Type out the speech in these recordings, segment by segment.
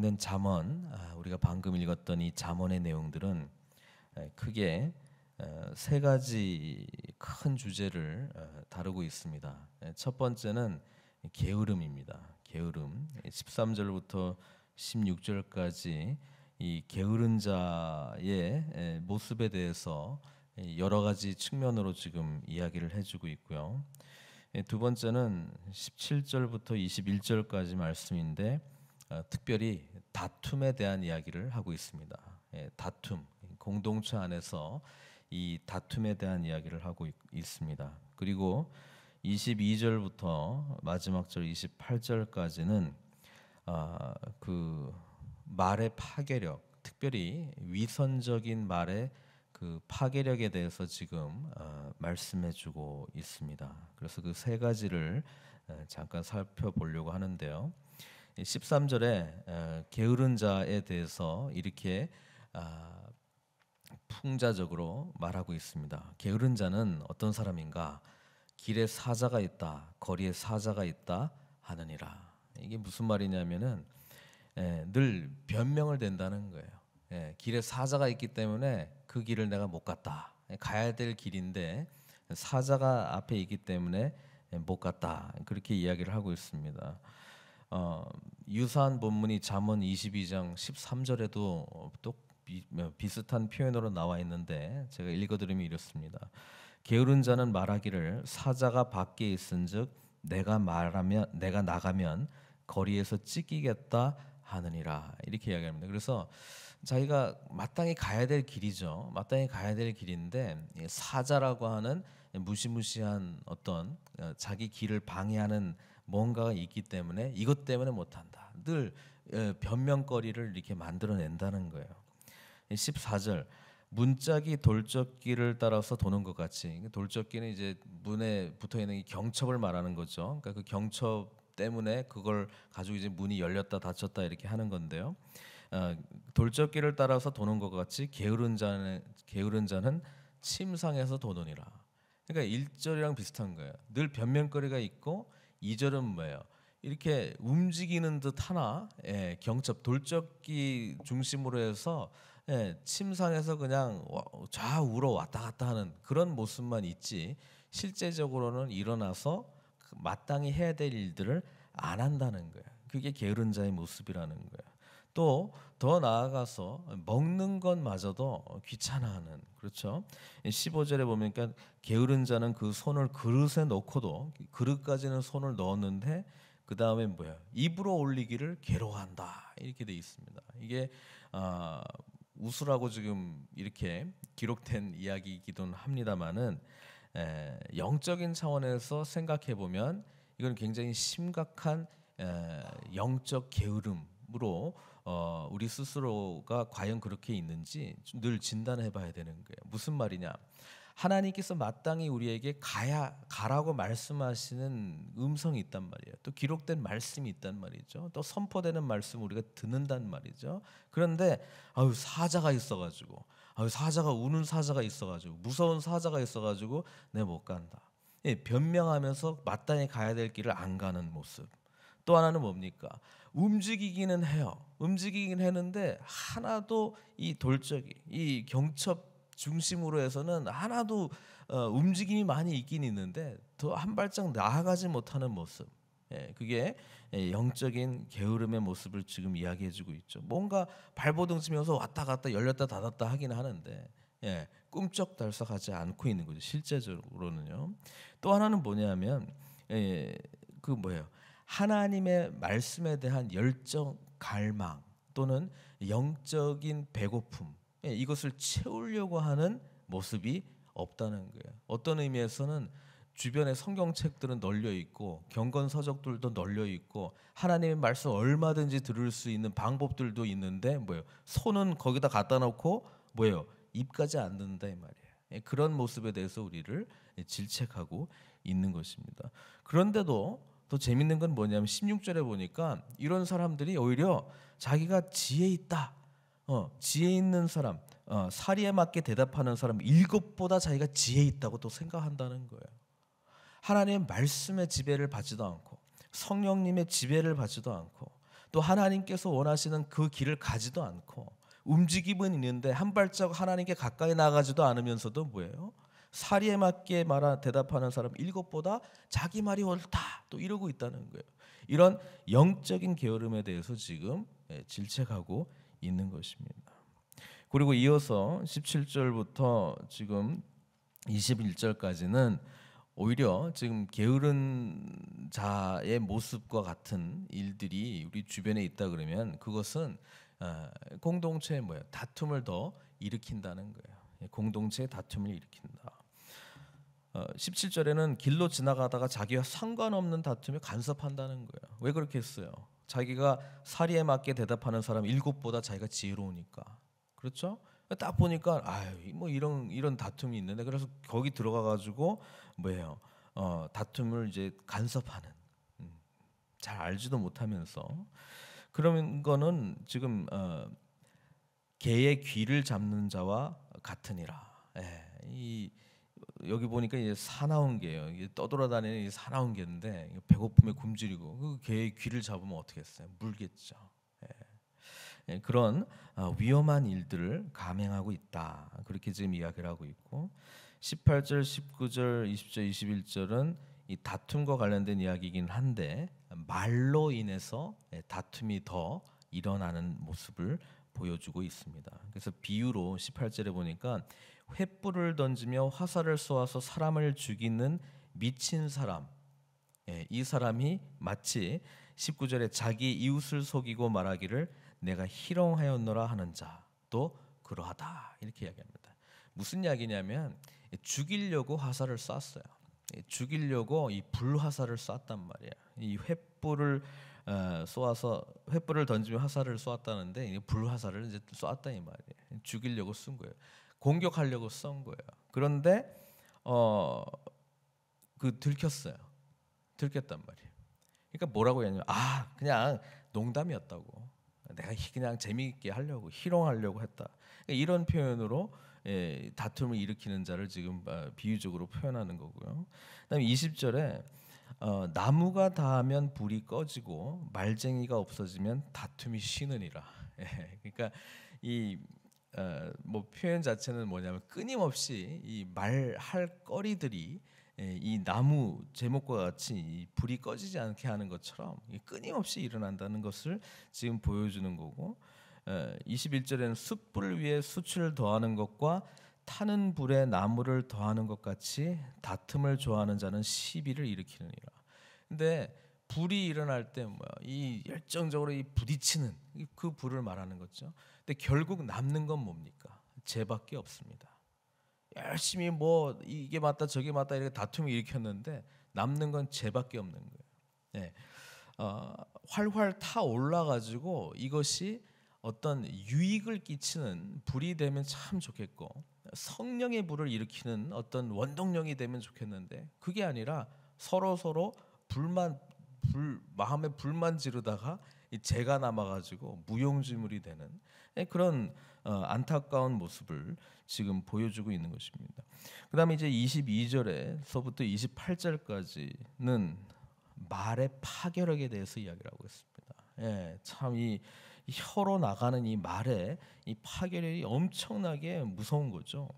된 잠언 아, 우리가 방금 읽었던 이 잠언의 내용들은 크게 세 가지 큰 주제를 어, 다루고 있습니다. 첫 번째는 게으름입니다. 게으름 13절부터 16절까지 이 게으른 자의 모습에 대해서 여러 가지 측면으로 지금 이야기를 해주고 있고요. 두 번째는 17절부터 21절까지 말씀인데 어, 특별히 다툼에 대한 이야기를 하고 있습니다. 예, 다툼 공동체 안에서 이 다툼에 대한 이야기를 하고 있습니다. 그리고 22절부터 마지막 절 28절까지는 아, 그 말의 파괴력, 특별히 위선적인 말의 그 파괴력에 대해서 지금 아, 말씀해주고 있습니다. 그래서 그 세 가지를 어, 잠깐 살펴보려고 하는데요. 13절에 게으른 자에 대해서 이렇게 아, 풍자적으로 말하고 있습니다. 게으른 자는 어떤 사람인가? 길에 사자가 있다, 거리에 사자가 있다 하느니라. 이게 무슨 말이냐면은 늘 변명을 댄다는 거예요. 길에 사자가 있기 때문에 그 길을 내가 못 갔다. 가야 될 길인데 사자가 앞에 있기 때문에 못 갔다. 그렇게 이야기를 하고 있습니다. 어, 유사한 본문이 잠언 22장 13절에도 똑 비, 뭐 비슷한 표현으로 나와 있는데 제가 읽어드리면 이렇습니다. 게으른 자는 말하기를 사자가 밖에 있은즉 내가 말하면 내가 나가면 거리에서 찢기겠다 하느니라 이렇게 이야기합니다. 그래서 자기가 마땅히 가야 될 길이죠. 마땅히 가야 될 길인데 사자라고 하는 무시무시한 어떤 어, 자기 길을 방해하는 뭔가가 있기 때문에 이것 때문에 못한다. 늘 변명거리를 이렇게 만들어낸다는 거예요. 14절 문짝이 돌적기를 따라서 도는 것 같이 그 돌적기는 이제 문에 붙어 있는 경첩을 말하는 거죠. 그러니까 그 경첩 때문에 그걸 가지고 이제 문이 열렸다 닫혔다 이렇게 하는 건데요. 어, 돌적기를 따라서 도는 것 같이 게으른 자는 게으른 자는 침상에서 도느니라. 그러니까 일절이랑 비슷한 거예요. 늘 변명거리가 있고 2절은 뭐예요? 이렇게 움직이는 듯 하나 예, 경첩 돌적기 중심으로 해서 예, 침상에서 그냥 좌우로 왔다 갔다 하는 그런 모습만 있지 실제적으로는 일어나서 그 마땅히 해야 될 일들을 안 한다는 거야. 그게 게으른 자의 모습이라는 거야. 또더 나아가서 먹는 것마저도 귀찮아하는 그렇죠. 15절에 보면 그러니까 게으른 자는 그 손을 그릇에 넣고도 그릇까지는 손을 넣었는데 그 다음에 뭐야 입으로 올리기를 괴로워한다 이렇게 돼 있습니다. 이게 아, 우수라고 지금 이렇게 기록된 이야기이기도 합니다만은 에, 영적인 차원에서 생각해 보면 이건 굉장히 심각한 에, 영적 게으름 으로 어, 우리 스스로가 과연 그렇게 있는지 늘 진단해 봐야 되는 거예요. 무슨 말이냐? 하나님께서 마땅히 우리에게 가야 가라고 말씀하시는 음성이 있단 말이에요. 또 기록된 말씀이 있단 말이죠. 또 선포되는 말씀 우리가 듣는단 말이죠. 그런데 아유 사자가 있어 가지고 아유 사자가 우는 사자가 있어 가지고 무서운 사자가 있어 가지고 내 못 간다. 예, 변명하면서 마땅히 가야 될 길을 안 가는 모습. 또 하나는 뭡니까? 움직이기는 해요. 움직이긴 했는데 하나도 이 돌적이 이 경첩 중심으로 해서는 하나도 어, 움직임이 많이 있긴 있는데 더 한 발짝 나아가지 못하는 모습. 예, 그게 예, 영적인 게으름의 모습을 지금 이야기해주고 있죠. 뭔가 발버둥 치면서 왔다 갔다 열렸다 닫았다 하긴 하는데 예, 꿈쩍달싹하지 않고 있는 거죠. 실제적으로는요. 또 하나는 뭐냐면 예, 그 뭐예요? 하나님의 말씀에 대한 열정, 갈망 또는 영적인 배고픔 예, 이것을 채우려고 하는 모습이 없다는 거예요. 어떤 의미에서는 주변에 성경책들은 널려 있고 경건 서적들도 널려 있고 하나님의 말씀 얼마든지 들을 수 있는 방법들도 있는데 뭐예요? 손은 거기다 갖다 놓고 뭐예요? 입까지 안듣다이 말이에요. 예, 그런 모습에 대해서 우리를 질책하고 있는 것입니다. 그런데도 또 재밌는 건 뭐냐면 16절에 보니까 이런 사람들이 오히려 자기가 지혜 있다. 어, 지혜 있는 사람, 어, 사리에 맞게 대답하는 사람 일곱보다 자기가 지혜 있다고 또 생각한다는 거예요. 하나님의 말씀의 지배를 받지도 않고 성령님의 지배를 받지도 않고 또 하나님께서 원하시는 그 길을 가지도 않고 움직임은 있는데 한 발짝 하나님께 가까이 나가지도 않으면서도 뭐예요? 사리에 맞게 말하 대답하는 사람 일곱보다 자기 말이 옳다 또 이러고 있다는 거예요. 이런 영적인 게으름에 대해서 지금 예, 질책하고 있는 것입니다. 그리고 이어서 17절부터 지금 21절까지는 오히려 지금 게으른 자의 모습과 같은 일들이 우리 주변에 있다 그러면 그것은 아, 공동체의 뭐예요? 다툼을 더 일으킨다는 거예요. 예, 공동체의 다툼을 일으킨다. 17절에는 어, 길로 지나가다가 자기와 상관없는 다툼에 간섭한다는 거예요. 왜 그렇게 했어요? 자기가 사리에 맞게 대답하는 사람 일곱보다 자기가 지혜로우니까. 그렇죠? 딱 보니까 아유 뭐 이런 이런 다툼이 있는데 그래서 거기 들어가 가지고 뭐예요? 어, 다툼을 이제 간섭하는 음, 잘 알지도 못하면서 그런 거는 지금 어, 개의 귀를 잡는 자와 같으니라. 예, 이 여기 보니까 이제 사나운 개예요. 이게 떠돌아다니는 이 사나운 개인데 배고픔에 굶주리고 그 개의 귀를 잡으면 어떻게 했어요? 물겠죠. 예. 예 그런 아, 위험한 일들을 감행하고 있다. 그렇게 지금 이야기를 하고 있고 18절, 19절, 20절, 21절은 이 다툼과 관련된 이야기이긴 한데 말로 인해서 예, 다툼이 더 일어나는 모습을 보여주고 있습니다. 그래서 비유로 18절에 보니까 횃불을 던지며 화살을 쏘아서 사람을 죽이는 미친 사람. 예, 이 사람이 마치 19절에 자기 이웃을 속이고 말하기를 내가 희롱하였노라 하는 자도 그러하다. 이렇게 이야기합니다. 무슨 이야기냐면 죽이려고 화살을 쐈어요. 죽이려고 이 불화살을 쐈단 말이야. 이 횃불을 어, 쏘아서 횃불을 던지며 화살을 쏘았다는데 불화살을 이제 쏘았다 이말이에 죽이려고 쓴 거예요. 공격하려고 쏜 거예요. 그런데 어, 그 들켰어요. 들켰단 말이에요. 그러니까 뭐라고 했냐면 아 그냥 농담이었다고. 내가 그냥 재미있게 하려고 희롱하려고 했다. 그러니까 이런 표현으로 예, 다툼을 일으키는 자를 지금 아, 비유적으로 표현하는 거고요. 그다음에 20절에 어, 나무가 닿으면 불이 꺼지고 말쟁이가 없어지면 다툼이 쉬느니라. 예, 그러니까 이 어, 뭐 표현 자체는 뭐냐면 끊임없이 이 말할 거리들이 예, 이 나무 제목과 같이 이 불이 꺼지지 않게 하는 것처럼 끊임없이 일어난다는 것을 지금 보여주는 거고 21절에는 어, 숯불 위에 수출을 더하는 것과 타는 불에 나무를 더하는 것 같이 다툼을 좋아하는 자는 시비를 일으키느니라. 근데 불이 일어날 때 뭐야? 이 열정적으로 이 부딪히는 그 불을 말하는 거죠. 근데 결국 남는 건 뭡니까? 죄밖에 없습니다. 열심히 뭐 이게 맞다 저게 맞다 이렇게 다툼을 일으켰는데 남는 건 죄밖에 없는 거예요. 네. 어, 활활 타 올라가지고 이것이 어떤 유익을 끼치는 불이 되면 참 좋겠고 성령의 불을 일으키는 어떤 원동력이 되면 좋겠는데 그게 아니라 서로 서로 불만 불 마음에 불만 지르다가 이 죄가 남아가지고 무용지물이 되는 그런 어, 안타까운 모습을 지금 보여주고 있는 것입니다. 그다음에 이제 22절에서부터 28절까지는 말의 파괴력에 대해서 이야기를 하고 있습니다. 예, 참이 혀로 나가는 이 말의 이 파괴력이 엄청나게 무서운 거죠.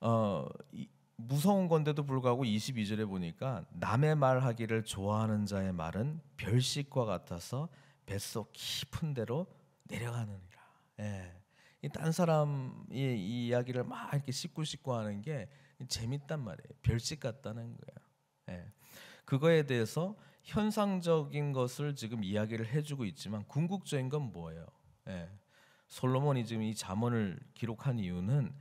어, 이, 무서운 건데도 불구하고 22절에 보니까 남의 말 하기를 좋아하는 자의 말은 별식과 같아서 뱃속 깊은 데로 내려가느니라. 예. 딴 사람의 이야기를 막 이렇게 씹고 씹고 하는 게 재밌단 말이에요. 별식 같다는 거예요. 예. 그거에 대해서 현상적인 것을 지금 이야기를 해주고 있지만 궁극적인 건 뭐예요? 예. 솔로몬이 지금 이 잠언을 기록한 이유는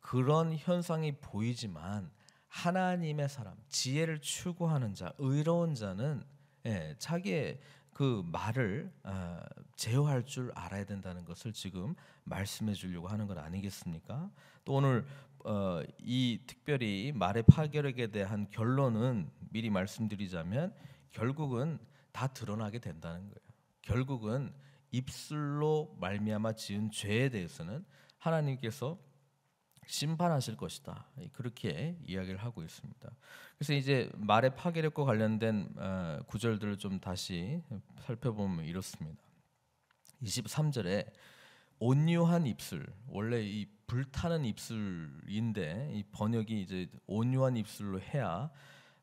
그런 현상이 보이지만 하나님의 사람, 지혜를 추구하는 자, 의로운 자는 예, 자기의 그 말을 어, 제어할 줄 알아야 된다는 것을 지금 말씀해 주려고 하는 것 아니겠습니까? 또 오늘 어, 이 특별히 말의 파괴력에 대한 결론은 미리 말씀드리자면 결국은 다 드러나게 된다는 거예요. 결국은 입술로 말미암아 지은 죄에 대해서는 하나님께서 심판하실 것이다. 그렇게 이야기를 하고 있습니다. 그래서 이제 말의 파괴력과 관련된 어, 구절들을 좀 다시 살펴보면 이렇습니다. 23절에 온유한 입술, 원래 이 불타는 입술인데 이 번역이 이제 온유한 입술로 해야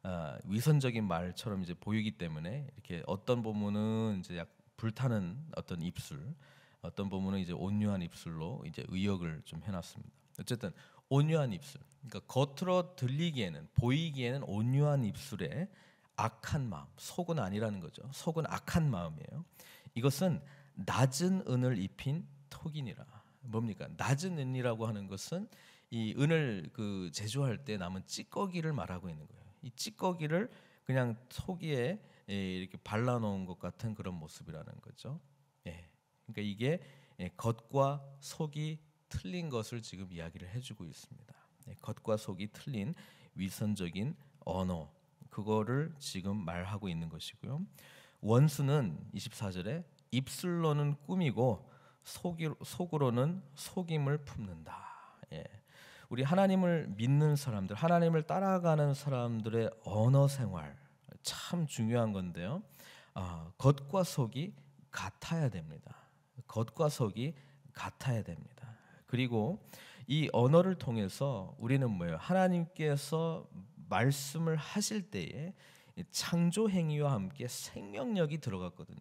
어, 위선적인 말처럼 이제 보이기 때문에 이렇게 어떤 본문은 이제 약 불타는 어떤 입술, 어떤 본문은 이제 온유한 입술로 이제 의역을 좀 해놨습니다. 어쨌든 온유한 입술. 그러니까 겉으로 들리기에는 보이기에는 온유한 입술에 악한 마음, 속은 아니라는 거죠. 속은 악한 마음이에요. 이것은 낮은 은을 입힌 톡이니라. 뭡니까? 낮은 은이라고 하는 것은 이 은을 그 제조할 때 남은 찌꺼기를 말하고 있는 거예요. 이 찌꺼기를 그냥 속에 예, 이렇게 발라놓은 것 같은 그런 모습이라는 거죠. 예. 그러니까 이게 예, 겉과 속이 틀린 것을 지금 이야기를 해주고 있습니다. 네, 겉과 속이 틀린 위선적인 언어 그거를 지금 말하고 있는 것이고요. 원수는 24절에 입술로는 꾸미고 속으로, 는 속임을 품는다. 예. 우리 하나님을 믿는 사람들, 하나님을 따라가는 사람들의 언어 생활 참 중요한 건데요. 아, 겉과 속이 같아야 됩니다. 겉과 속이 같아야 됩니다. 그리고 이 언어를 통해서 우리는 뭐예요? 하나님께서 말씀을 하실 때에 창조 행위와 함께 생명력이 들어갔거든요.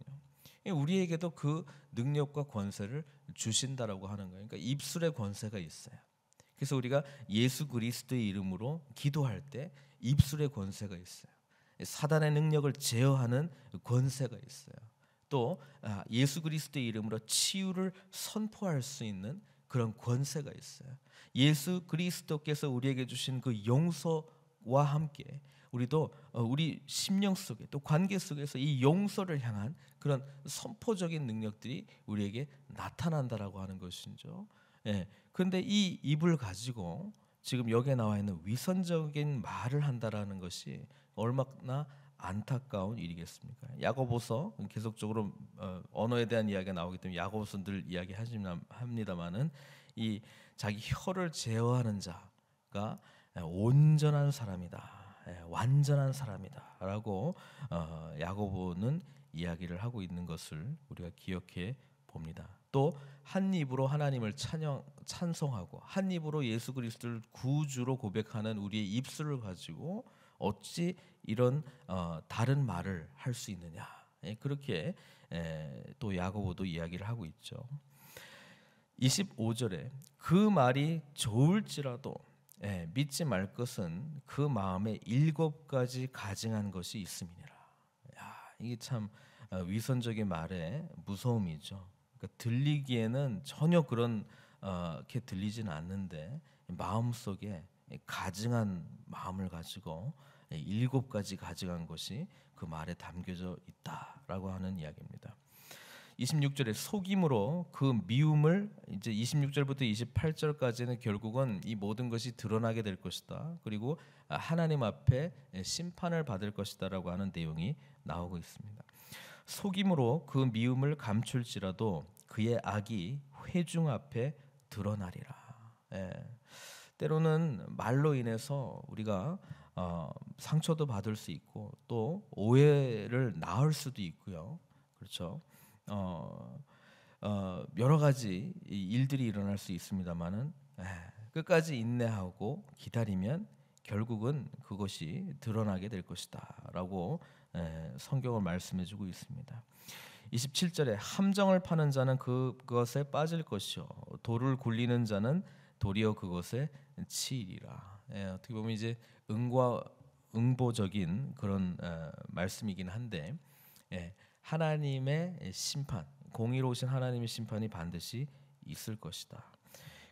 우리에게도 그 능력과 권세를 주신다라고 하는 거예요. 그러니까 입술의 권세가 있어요. 그래서 우리가 예수 그리스도의 이름으로 기도할 때 입술의 권세가 있어요. 사단의 능력을 제어하는 권세가 있어요. 또 아, 예수 그리스도의 이름으로 치유를 선포할 수 있는 그런 권세가 있어요. 예수 그리스도께서 우리에게 주신 그 용서와 함께 우리도 어, 우리 심령 속에 또 관계 속에서 이 용서를 향한 그런 선포적인 능력들이 우리에게 나타난다라고 하는 것이죠. 예. 그런데 이 입을 가지고 지금 여기에 나와 있는 위선적인 말을 한다라는 것이 얼마나 안타까운 일이겠습니까? 야고보서 계속적으로 어, 언어에 대한 이야기가 나오기 때문에 야고보서 늘 이야기합니다만은 이 자기 혀를 제어하는 자가 예, 온전한 사람이다. 예, 완전한 사람이다라고 어, 야고보는 이야기를 하고 있는 것을 우리가 기억해 봅니다. 또 한 입으로 하나님을 찬양 찬송하고 한 입으로 예수 그리스도를 구주로 고백하는 우리의 입술을 가지고 어찌 이런 어, 다른 말을 할 수 있느냐 예, 그렇게 에, 또 야고보도 이야기를 하고 있죠. 25절에 그 말이 좋을지라도 예, 믿지 말 것은 그 마음에 일곱 가지 가증한 것이 있음이니라. 야, 이게 참 어, 위선적인 말의 무서움이죠. 그러니까 들리기에는 전혀 그런 어, 게들리지 않는데 마음 속에 가증한 마음을 가지고 네, 일곱 가지 가져간 것이 그 말에 담겨져 있다라고 하는 이야기입니다. 26절에 속임으로 그 미움을 이제 26절부터 28절까지는 결국은 이 모든 것이 드러나게 될 것이다. 그리고 하나님 앞에 심판을 받을 것이다라고 하는 내용이 나오고 있습니다. 속임으로 그 미움을 감출지라도 그의 악이 회중 앞에 드러나리라. 예. 때로는 말로 인해서 우리가 어, 상처도 받을 수 있고 또 오해를 낳을 수도 있고요. 그렇죠. 어, 어, 여러 가지 일들이 일어날 수 있습니다만은 끝까지 인내하고 기다리면 결국은 그것이 드러나게 될 것이다라고 성경을 말씀해주고 있습니다. 27절에 함정을 파는 자는 그, 그것에 빠질 것이요 돌을 굴리는 자는 도리어 그것에 치리라 예, 어떻게 보면 이제 응과 응보적인 그런 어, 말씀이긴 한데 예, 하나님의 심판, 공의로오신 하나님의 심판이 반드시 있을 것이다.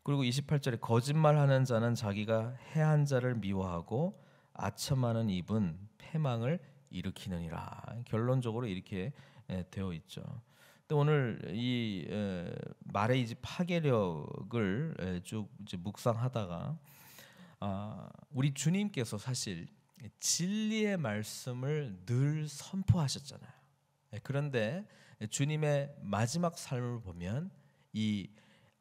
그리고 28절에 거짓말하는 자는 자기가 해한 자를 미워하고 아첨하는 입은 패망을 일으키느니라. 결론적으로 이렇게 예, 되어 있죠. 또 오늘 이 어, 말의 이제 파괴력을 예, 쭉 이제 묵상하다가 어, 우리 주님께서 사실 진리의 말씀을 늘 선포하셨잖아요. 네, 그런데 주님의 마지막 삶을 보면 이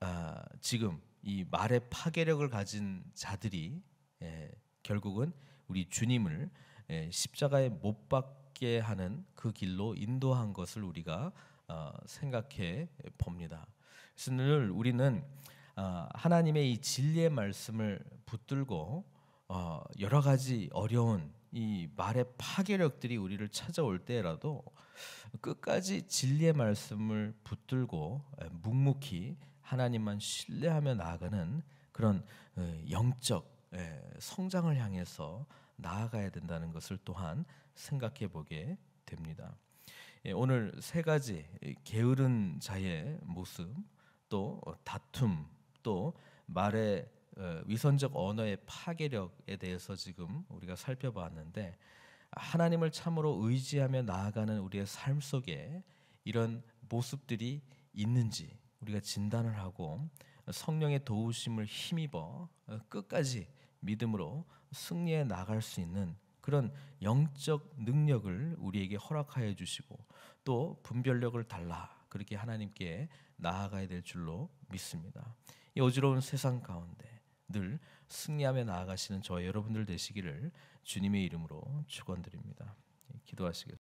어, 지금 이 말의 파괴력을 가진 자들이 예, 결국은 우리 주님을 예, 십자가에 못 박게 하는 그 길로 인도한 것을 우리가 어, 생각해 봅니다. 그래서 늘 우리는 어, 하나님의 이 진리의 말씀을 붙들고 어, 여러 가지 어려운 이 말의 파괴력들이 우리를 찾아올 때라도 끝까지 진리의 말씀을 붙들고 묵묵히 하나님만 신뢰하며 나아가는 그런 영적 성장을 향해서 나아가야 된다는 것을 또한 생각해 보게 됩니다. 예, 오늘 세 가지 게으른 자의 모습, 또 다툼, 또 말의 어, 위선적 언어의 파괴력에 대해서 지금 우리가 살펴봤는데 하나님을 참으로 의지하며 나아가는 우리의 삶 속에 이런 모습들이 있는지 우리가 진단을 하고 성령의 도우심을 힘입어 어, 끝까지 믿음으로 승리해 나갈 수 있는 그런 영적 능력을 우리에게 허락하여 주시고 또 분별력을 달라 그렇게 하나님께 나아가야 될 줄로 믿습니다. 이 어지러운 세상 가운데 늘 승리하며 나아가시는 저희 여러분들 되시기를 주님의 이름으로 축원드립니다. 기도하시겠습니다.